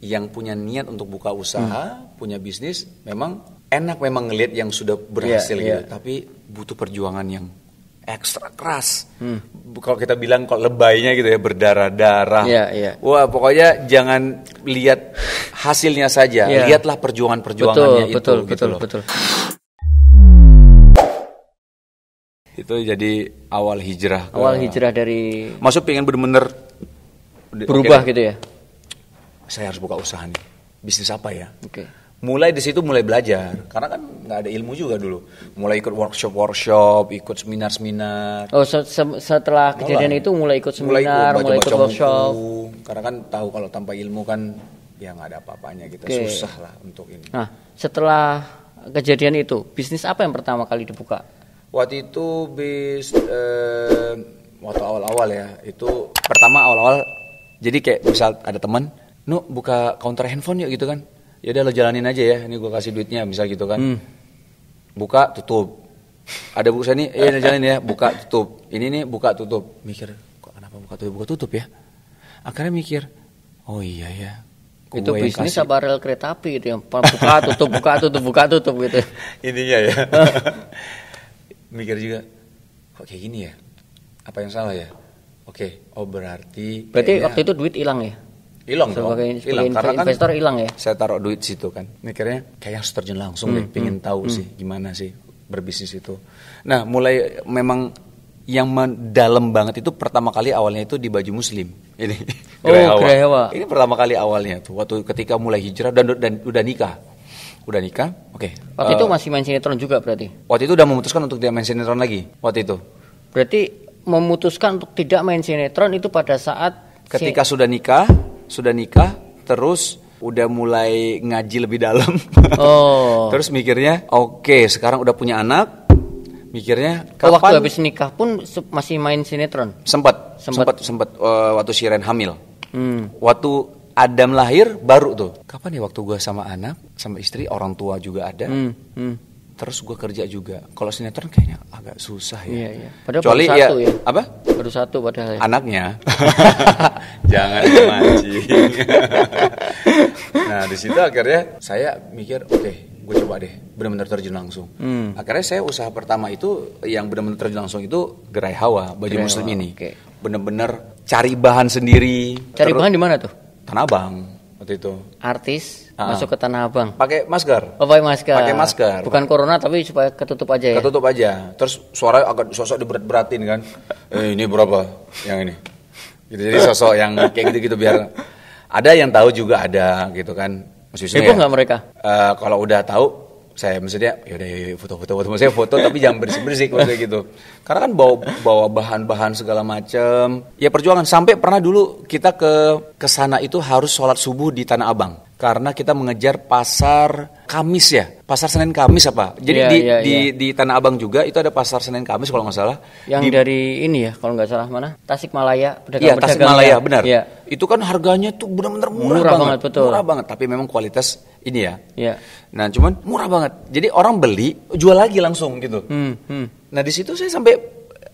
yang punya niat untuk buka usaha, hmm. punya bisnis, memang enak memang ngelihat yang sudah berhasil yeah, gitu, yeah. tapi butuh perjuangan yang ekstra keras. Hmm. Kalau kita bilang kalau lebaynya gitu ya berdarah-darah. Yeah, yeah. Wah, pokoknya jangan lihat hasilnya saja, yeah. lihatlah perjuangan-perjuangannya betul, itu betul, gitu betul, loh. Betul. Itu jadi awal hijrah. Awal ke... hijrah dari Masuk pengen bener-bener berubah okay. gitu ya saya harus buka usaha nih. Bisnis apa ya? Oke. Okay. Mulai di situ mulai belajar karena kan nggak ada ilmu juga dulu. Mulai ikut workshop workshop, ikut seminar seminar. Oh se se setelah kejadian mulai. itu mulai ikut seminar, mulai, mulai ikut workshop. Buku, karena kan tahu kalau tanpa ilmu kan ya nggak ada apa-apanya kita gitu. Okay. Susah lah untuk ini. Nah setelah kejadian itu bisnis apa yang pertama kali dibuka? Waktu itu bis eh, waktu awal-awal ya itu pertama awal-awal jadi kayak misal ada teman nu buka counter handphone yuk gitu kan ya udah lo jalanin aja ya ini gue kasih duitnya bisa gitu kan hmm. buka tutup ada buku iya, ini ya jalanin ya buka tutup ini nih buka tutup mikir kok kenapa buka tutup buka tutup ya akhirnya mikir oh iya ya itu bisnis kasih. rel kereta api gitu yang buka tutup buka tutup buka tutup gitu intinya ya mikir juga kok kayak gini ya apa yang salah ya oke okay. oh berarti berarti kayaknya... waktu itu duit hilang ya hilang dong hilang karena kan investor hilang ya saya taruh duit situ kan mikirnya kayak harus terjun langsung hmm, deh pingin hmm, tahu hmm. sih gimana sih berbisnis itu nah mulai memang yang mendalam banget itu pertama kali awalnya itu di baju muslim ini oh, hawa. ini pertama kali awalnya tuh waktu ketika mulai hijrah dan dan udah nikah udah nikah oke okay. waktu uh, itu eh, masih main sinetron juga berarti waktu itu udah memutuskan untuk dia main sinetron lagi waktu itu berarti memutuskan untuk tidak main sinetron itu pada saat ketika si... sudah nikah sudah nikah terus udah mulai ngaji lebih dalam. Oh. Terus mikirnya, oke, okay, sekarang udah punya anak, mikirnya kapan? waktu habis nikah pun masih main sinetron. Sempat, sempat, sempat uh, eh, waktu Siren hamil. Hmm. Waktu Adam lahir baru tuh. Kapan ya waktu gue sama anak, sama istri, orang tua juga ada. Hmm. Hmm. Terus gue kerja juga. Kalau sinetron kayaknya agak susah ya. Iya, iya. Padahal Kecuali ya, ya. Apa? baru satu padahal ya. anaknya jangan mancing nah di situ akhirnya saya mikir oke okay, gue coba deh benar-benar terjun langsung hmm. akhirnya saya usaha pertama itu yang benar-benar terjun langsung itu gerai hawa baju gerai muslim hawa. ini okay. benar-benar cari bahan sendiri cari bahan di mana tuh tanah bang waktu itu artis Ah. masuk ke Tanah Abang. Pakai masker. Oh, pakai masker. Pakai masker. Bukan corona tapi supaya ketutup aja ya. Ketutup aja. Terus suara agak sosok diberat-beratin kan. eh, ini berapa? Yang ini. Gitu, jadi sosok yang kayak gitu-gitu biar ada yang tahu juga ada gitu kan. Maksudnya ya, nggak mereka? Uh, kalau udah tahu saya maksudnya yaudah foto-foto foto maksudnya foto tapi jangan bersih-bersih maksudnya gitu karena kan bawa bawa bahan-bahan segala macam. ya perjuangan sampai pernah dulu kita ke ke sana itu harus sholat subuh di tanah abang karena kita mengejar pasar Kamis ya, pasar Senin Kamis apa? Jadi yeah, di, yeah, di, yeah. di Tanah Abang juga itu ada pasar Senin Kamis kalau nggak salah. Yang di, dari ini ya kalau nggak salah mana? Tasikmalaya. Iya ya. Tasikmalaya ya. benar. Yeah. Itu kan harganya tuh benar-benar murah, murah banget, banget betul. murah banget. Tapi memang kualitas ini ya. Yeah. Nah cuman murah banget. Jadi orang beli jual lagi langsung gitu. Hmm, hmm. Nah di situ saya sampai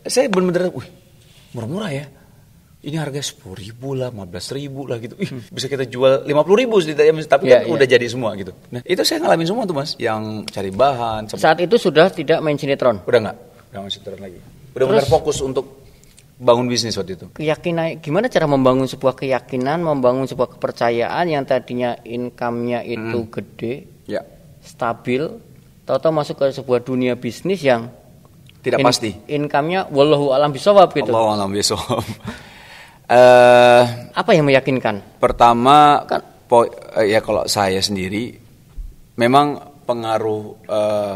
saya benar-benar, wih murah-murah ya ini harga sepuluh ribu lah, lima belas ribu lah gitu. Ih, bisa kita jual lima puluh ribu sih, tapi yeah, kan yeah. Iya. udah jadi semua gitu. Nah itu saya ngalamin semua tuh mas, yang cari bahan. Saat itu sudah tidak main sinetron? Udah nggak, udah main sinetron lagi. Udah benar fokus untuk bangun bisnis waktu itu. Keyakinan, gimana cara membangun sebuah keyakinan, membangun sebuah kepercayaan yang tadinya income-nya itu hmm. gede, Yeah. stabil, tahu-tahu masuk ke sebuah dunia bisnis yang tidak in, pasti. Income-nya wallahu alam bisawab gitu. Wallahu alam bisawab. uh, apa yang meyakinkan? Pertama kan po, uh, ya kalau saya sendiri memang pengaruh uh,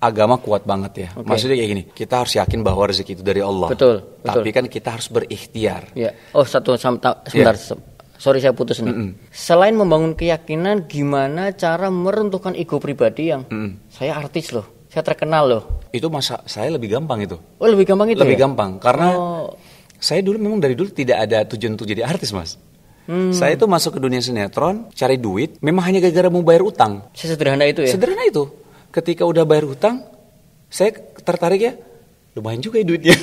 agama kuat banget ya. Okay. Maksudnya kayak gini, kita harus yakin bahwa rezeki itu dari Allah. Betul. betul. Tapi kan kita harus berikhtiar. Ya. Oh satu sebentar. Yeah. Ya. Sorry saya putus nih. Mm -mm. Selain membangun keyakinan, gimana cara meruntuhkan ego pribadi yang mm -mm. saya artis loh, saya terkenal loh. Itu masa saya lebih gampang itu. Oh lebih gampang itu. Lebih ya? gampang karena. Oh saya dulu memang dari dulu tidak ada tujuan untuk jadi artis, Mas. Hmm. Saya itu masuk ke dunia sinetron, cari duit, memang hanya gara-gara mau bayar utang. Sederhana itu ya? Sederhana itu. Ketika udah bayar utang, saya tertarik ya, lumayan juga ya duitnya.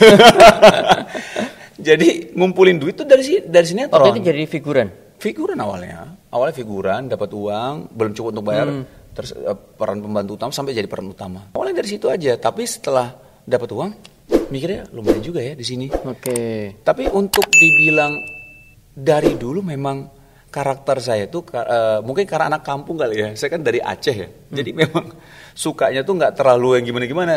jadi ngumpulin duit itu dari dari sinetron. Waktu itu jadi figuran? Figuran awalnya. Awalnya figuran, dapat uang, belum cukup untuk bayar. Hmm. Terus eh, peran pembantu utama sampai jadi peran utama. Awalnya dari situ aja, tapi setelah dapat uang, mikirnya lumayan juga ya di sini. Oke. Okay. Tapi untuk dibilang dari dulu memang karakter saya tuh uh, mungkin karena anak kampung kali ya. Saya kan dari Aceh ya. Hmm. Jadi memang sukanya tuh nggak terlalu yang gimana-gimana.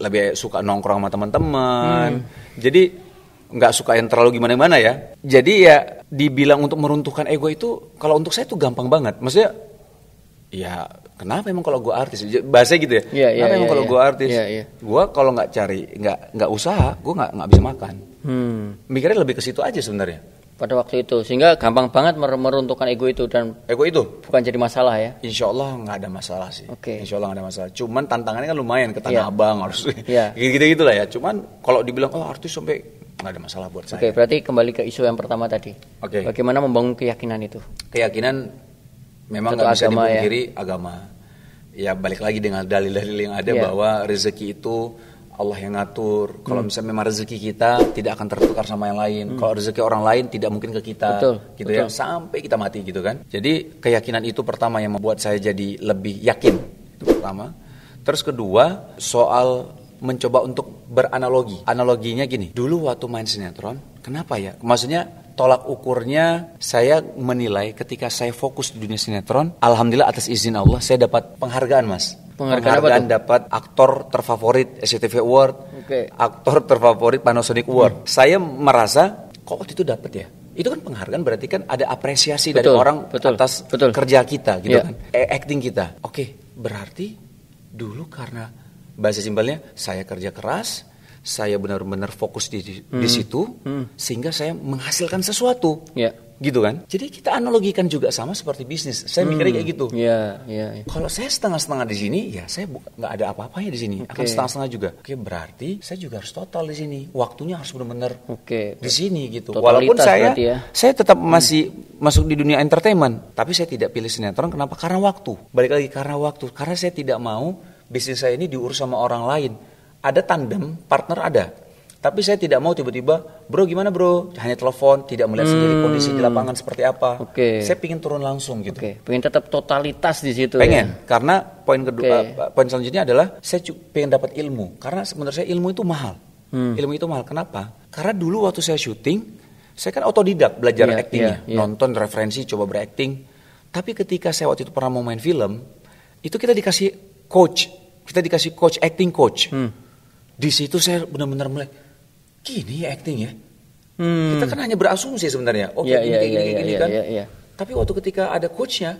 Lebih suka nongkrong sama teman-teman. Hmm. Jadi nggak suka yang terlalu gimana-gimana ya. Jadi ya dibilang untuk meruntuhkan ego itu kalau untuk saya tuh gampang banget. Maksudnya ya kenapa emang kalau gue artis bahasa gitu ya yeah, yeah, kenapa yeah, emang iya, kalau iya. gue artis iya, gue kalau nggak cari nggak nggak usaha gue nggak nggak bisa makan hmm. mikirnya lebih ke situ aja sebenarnya pada waktu itu sehingga gampang banget meruntuhkan ego itu dan ego itu bukan jadi masalah ya Insya Allah nggak ada masalah sih okay. Insya Allah gak ada masalah cuman tantangannya kan lumayan ke tanah abang harus gitu gitu lah ya cuman kalau dibilang oh artis sampai nggak ada masalah buat okay, saya oke berarti kembali ke isu yang pertama tadi oke okay. bagaimana membangun keyakinan itu keyakinan memang nggak bisa ya. dipungkiri ya. agama. Ya balik lagi dengan dalil-dalil yang ada yeah. bahwa rezeki itu Allah yang ngatur. Kalau hmm. misalnya memang rezeki kita tidak akan tertukar sama yang lain. Hmm. Kalau rezeki orang lain tidak mungkin ke kita. Betul. Gitu ya. betul. ya sampai kita mati gitu kan. Jadi keyakinan itu pertama yang membuat saya jadi lebih yakin. Itu pertama. Terus kedua, soal mencoba untuk beranalogi. Analoginya gini, dulu waktu main sinetron, kenapa ya? Maksudnya tolak ukurnya saya menilai ketika saya fokus di dunia sinetron, alhamdulillah atas izin Allah saya dapat penghargaan, Mas. Penghargaan, penghargaan dapat aktor terfavorit SCTV Award, okay. aktor terfavorit Panasonic Award. Hmm. Saya merasa kok waktu itu dapat ya itu kan penghargaan berarti kan ada apresiasi betul, dari orang betul, atas betul. kerja kita gitu yeah. kan eh, acting kita oke berarti dulu karena bahasa simbolnya saya kerja keras saya benar-benar fokus di hmm. situ hmm. sehingga saya menghasilkan sesuatu yeah. gitu kan jadi kita analogikan juga sama seperti bisnis saya hmm. mikirnya kayak gitu yeah, yeah, yeah. kalau saya setengah-setengah di sini ya saya nggak ada apa-apanya di sini okay. akan setengah-setengah juga oke okay, berarti saya juga harus total di sini waktunya harus benar-benar okay. di sini gitu Totalitas walaupun saya ya. saya tetap hmm. masih masuk di dunia entertainment tapi saya tidak pilih sinetron kenapa karena waktu balik lagi karena waktu karena saya tidak mau bisnis saya ini diurus sama orang lain ada tandem partner ada tapi saya tidak mau tiba-tiba bro gimana bro hanya telepon tidak melihat hmm. sendiri kondisi di lapangan seperti apa okay. saya pingin turun langsung gitu okay. pengen tetap totalitas di situ ya? pengen ya? karena poin kedua okay. Eh, poin selanjutnya adalah saya pengen dapat ilmu karena menurut saya ilmu itu mahal hmm. ilmu itu mahal kenapa karena dulu waktu saya syuting saya kan otodidak belajar yeah, yeah, yeah. nonton referensi coba berakting tapi ketika saya waktu itu pernah mau main film itu kita dikasih coach kita dikasih coach acting coach hmm di situ saya benar-benar mulai gini ya acting ya. Hmm. Kita kan hanya berasumsi sebenarnya. oke yeah, yeah, gini, yeah, gini, yeah, gini yeah, kan. Yeah, yeah. Tapi waktu ketika ada coachnya,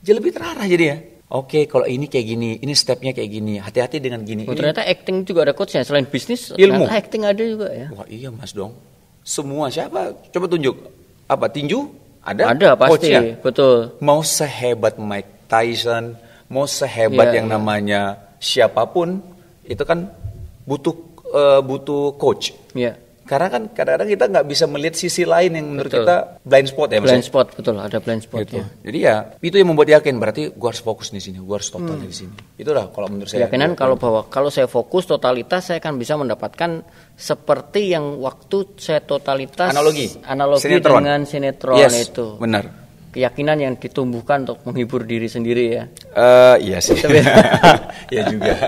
jadi lebih terarah jadi ya. Oke, okay, kalau ini kayak gini, ini stepnya kayak gini. Hati-hati dengan gini. Oh, ini. ternyata acting juga ada coachnya selain bisnis. Ilmu. acting ada juga ya. Wah iya mas dong. Semua siapa? Coba tunjuk. Apa tinju? Ada. Ada pasti. Coachnya. Betul. Mau sehebat Mike Tyson, mau sehebat yeah, yang yeah. namanya siapapun, itu kan butuh uh, butuh coach. Iya. Yeah. Karena kan kadang-kadang kita nggak bisa melihat sisi lain yang menurut betul. kita blind spot ya Blind spot betul, ada blind spot gitu. ya. Jadi ya itu yang membuat yakin berarti gue harus fokus di sini, gue harus total hmm. di sini. Itulah kalau menurut saya. Keyakinan iya. kalau bahwa kalau saya fokus totalitas saya akan bisa mendapatkan seperti yang waktu saya totalitas analogi analogi sinetron. dengan sinetron yes, itu. Benar keyakinan yang ditumbuhkan untuk menghibur diri sendiri ya. Eh uh, iya sih. Iya juga.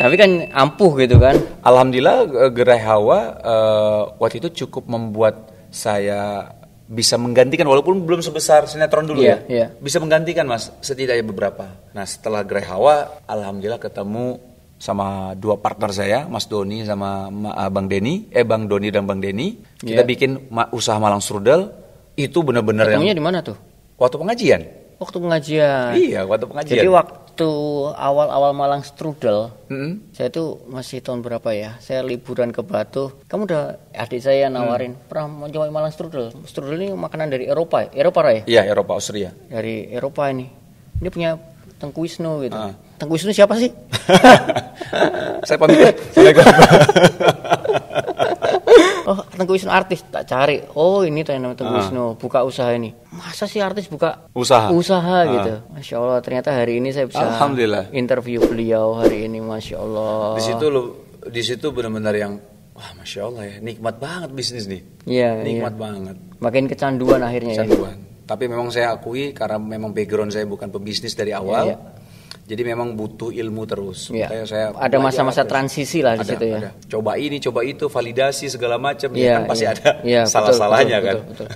Tapi kan ampuh gitu kan. Alhamdulillah eh, gerai hawa uh, waktu itu cukup membuat saya bisa menggantikan walaupun belum sebesar sinetron dulu yeah, ya. Yeah. Bisa menggantikan Mas setidaknya beberapa. Nah, setelah gerai hawa alhamdulillah ketemu sama dua partner saya, Mas Doni sama eh, Bang Deni, eh Bang Doni dan Bang Deni. Kita yeah. bikin usaha Malang Surdel itu benar-benar yang di mana tuh? Waktu pengajian. Waktu pengajian. Iya, waktu pengajian. Jadi waktu waktu awal-awal Malang Strudel, hmm? saya itu masih tahun berapa ya? Saya liburan ke Batu. Kamu udah adik saya nawarin mm. pernah mencoba Malang Strudel. Strudel ini makanan dari Eropa, ya? Eropa ya? Iya Eropa Austria. Dari Eropa ini. Ini punya Tengku Wisnu gitu. Uh. Tengku Wisnu siapa sih? saya pamit. Ya. Assalamualaikum. oh Tengku Wisnu artis tak cari oh ini ternyata Tengku uh. Wisnu buka usaha ini masa sih artis buka usaha usaha uh. gitu Masya Allah ternyata hari ini saya bisa Alhamdulillah. interview beliau hari ini Masya Allah di situ lo di situ benar-benar yang wah Masya Allah ya nikmat banget bisnis nih yeah, nikmat yeah. banget makin kecanduan akhirnya ya. kecanduan ya? tapi memang saya akui karena memang background saya bukan pebisnis dari awal yeah, yeah jadi memang butuh ilmu terus. Ya. Saya, saya ada masa-masa transisi lah di ada, situ ya. Ada. Coba ini, coba itu, validasi segala macam ya, ya kan pasti ya. ada ya, salah-salahnya kan. Betul, betul.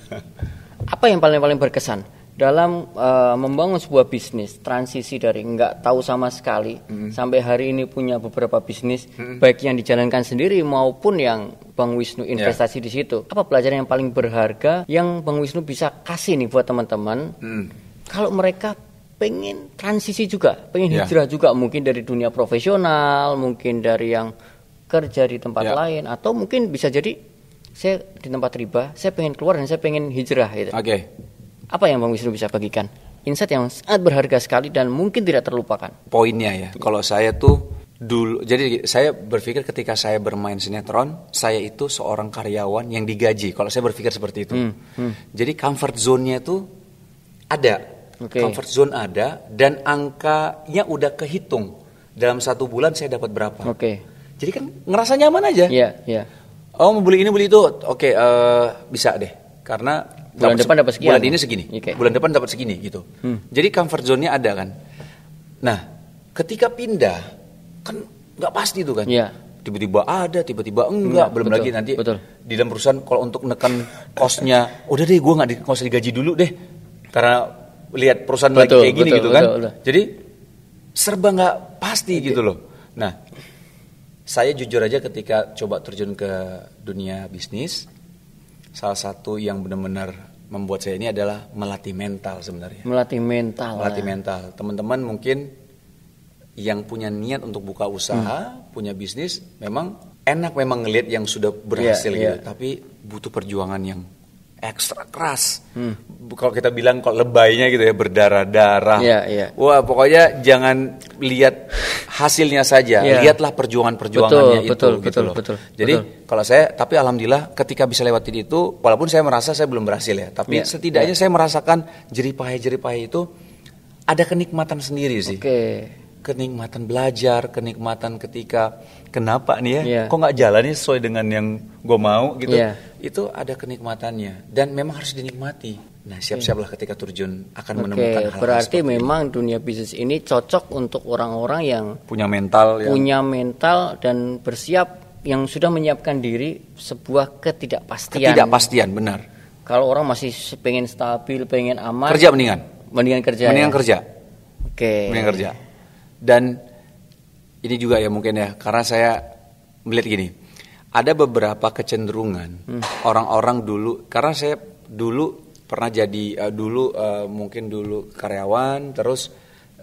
Apa yang paling-paling berkesan dalam uh, membangun sebuah bisnis, transisi dari nggak tahu sama sekali hmm. sampai hari ini punya beberapa bisnis hmm. baik yang dijalankan sendiri maupun yang Bang Wisnu iya. investasi ya. di situ. Apa pelajaran yang paling berharga yang Bang Wisnu bisa kasih nih buat teman-teman? Hmm. Kalau mereka pengen transisi juga, pengen yeah. hijrah juga mungkin dari dunia profesional, mungkin dari yang kerja di tempat yeah. lain atau mungkin bisa jadi saya di tempat riba, saya pengen keluar dan saya pengen hijrah gitu. Oke. Okay. Apa yang Bang Wisnu bisa bagikan? Insight yang sangat berharga sekali dan mungkin tidak terlupakan. Poinnya ya, kalau saya tuh dulu jadi saya berpikir ketika saya bermain sinetron, saya itu seorang karyawan yang digaji. Kalau saya berpikir seperti itu. Hmm, hmm. Jadi comfort zone-nya itu ada okay. comfort zone ada dan angkanya udah kehitung dalam satu bulan saya dapat berapa. Oke. Okay. Jadi kan ngerasa nyaman aja. Iya, yeah, Yeah. Oh, mau beli ini beli itu. Oke, okay, uh, eh, bisa deh. Karena bulan dapet depan dapat segini. Bulan ini segini. Okay. Bulan depan dapat segini gitu. Hmm. Jadi comfort zone-nya ada kan. Nah, ketika pindah kan nggak pasti itu kan. Yeah tiba-tiba ada, tiba-tiba enggak, belum betul, lagi nanti betul. di dalam perusahaan kalau untuk nekan kosnya, udah deh gue nggak di, usah digaji dulu deh, karena lihat perusahaan betul, lagi kayak gini betul, gitu betul, kan. Betul, betul. Jadi serba nggak pasti okay. gitu loh. Nah, saya jujur aja ketika coba terjun ke dunia bisnis, salah satu yang benar-benar membuat saya ini adalah melatih mental sebenarnya. Melatih mental. Melatih ya. mental. Teman-teman mungkin yang punya niat untuk buka usaha, hmm. punya bisnis, memang enak memang ngelihat yang sudah berhasil yeah, gitu, yeah. tapi butuh perjuangan yang ekstra keras. Hmm. Kalau kita bilang kok lebaynya gitu ya berdarah-darah. Yeah, yeah. Wah, pokoknya jangan lihat hasilnya saja, yeah. lihatlah perjuangan-perjuangannya betul, itu betul, gitu betul, loh. Betul, Jadi betul. kalau saya tapi alhamdulillah ketika bisa lewatin itu walaupun saya merasa saya belum berhasil ya, tapi yeah, setidaknya yeah. saya merasakan jeripaya-jeripaya itu ada kenikmatan sendiri sih. Okay kenikmatan belajar, kenikmatan ketika kenapa nih ya, yeah. kok nggak jalannya sesuai dengan yang gue mau gitu. Yeah itu ada kenikmatannya dan memang harus dinikmati. Nah, siap-siaplah ketika terjun akan okay, menemukan hal, -hal Berarti memang ini. dunia bisnis ini cocok untuk orang-orang yang punya mental yang... punya mental dan bersiap yang sudah menyiapkan diri sebuah ketidakpastian. Ketidakpastian, benar. Kalau orang masih pengen stabil, pengen aman, kerja mendingan. Mendingan kerja. Mendingan ya? kerja. Oke. Okay. Mendingan kerja. Dan ini juga ya mungkin ya karena saya melihat gini ada beberapa kecenderungan orang-orang hmm. dulu karena saya dulu pernah jadi uh, dulu uh, mungkin dulu karyawan terus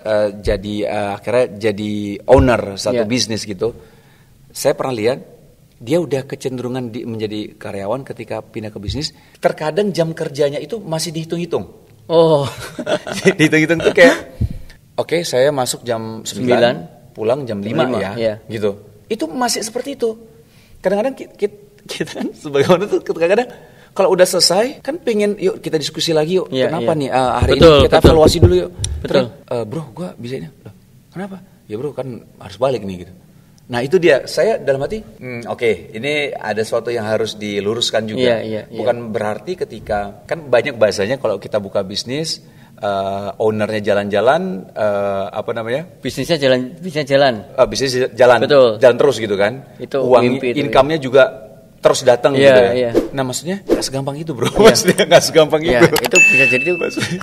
uh, jadi uh, akhirnya jadi owner satu yeah. bisnis gitu. Saya pernah lihat dia udah kecenderungan di, menjadi karyawan ketika pindah ke bisnis. Terkadang jam kerjanya itu masih dihitung-hitung. Oh, dihitung-hitung tuh kayak oke okay, saya masuk jam 9, 9. pulang jam 5, 5 ya, yeah. gitu. Itu masih seperti itu kadang-kadang kita, kita, kita kan sebagai orang tuh kadang-kadang kalau udah selesai kan pengen yuk kita diskusi lagi yuk yeah, kenapa yeah. nih uh, hari betul, ini kita betul. evaluasi dulu yuk betul. Terus, uh, bro gue bisa ini Loh, kenapa ya bro kan harus balik nih gitu nah itu dia saya dalam hati hmm, oke okay, ini ada sesuatu yang harus diluruskan juga yeah, yeah, yeah. bukan berarti ketika kan banyak bahasanya kalau kita buka bisnis uh, ownernya jalan-jalan uh, apa namanya bisnisnya jalan bisnisnya jalan uh, bisnis jalan Betul. jalan terus gitu kan itu uang income-nya ya. juga terus datang yeah, gitu iya, ya. Yeah. Nah maksudnya nggak segampang itu bro, yeah. maksudnya nggak segampang yeah, itu. Itu bisa jadi itu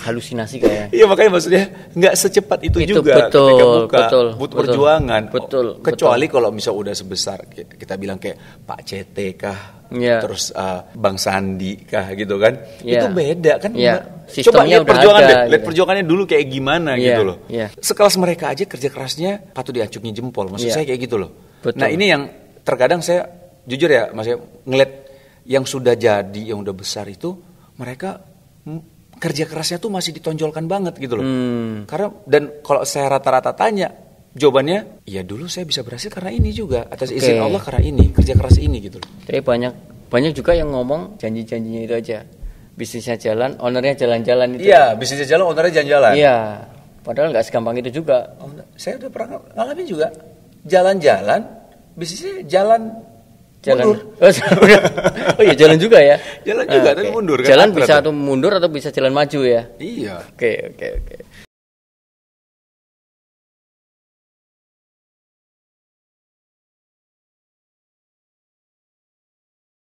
halusinasi kayak. Iya makanya maksudnya nggak secepat itu, itu juga betul, ketika buka, betul, butuh betul, perjuangan. Oh, betul. Kecuali betul. kalau misal udah sebesar kita bilang kayak Pak CT kah, yeah. terus uh, Bang Sandi kah gitu kan, yeah. itu beda kan. Yeah iya. Coba lihat perjuangan ada, deh, gitu. lihat perjuangannya dulu kayak gimana yeah, gitu loh. Yeah. Sekelas mereka aja kerja kerasnya patut diacungin jempol. Maksud yeah. saya kayak gitu loh. Betul. Nah, ini yang terkadang saya jujur ya, maksudnya ngeliat yang sudah jadi, yang udah besar itu mereka kerja kerasnya tuh masih ditonjolkan banget gitu loh. Hmm. Karena dan kalau saya rata-rata tanya, jawabannya ya dulu saya bisa berhasil karena ini juga atas okay. izin Allah karena ini kerja keras ini gitu loh. Jadi banyak banyak juga yang ngomong janji-janjinya itu aja bisnisnya jalan, ownernya jalan-jalan itu. Iya, bisnisnya jalan, ownernya jalan-jalan. Iya. Padahal nggak segampang itu juga. Oh, saya udah pernah ngalamin juga. Jalan-jalan, bisnisnya jalan jalan. Mundur. Oh, oh iya jalan juga ya. Jalan juga nah, okay. tapi mundur kan. Jalan bisa atau mundur atau bisa jalan maju ya. Iya. Oke okay, oke okay, oke. Okay.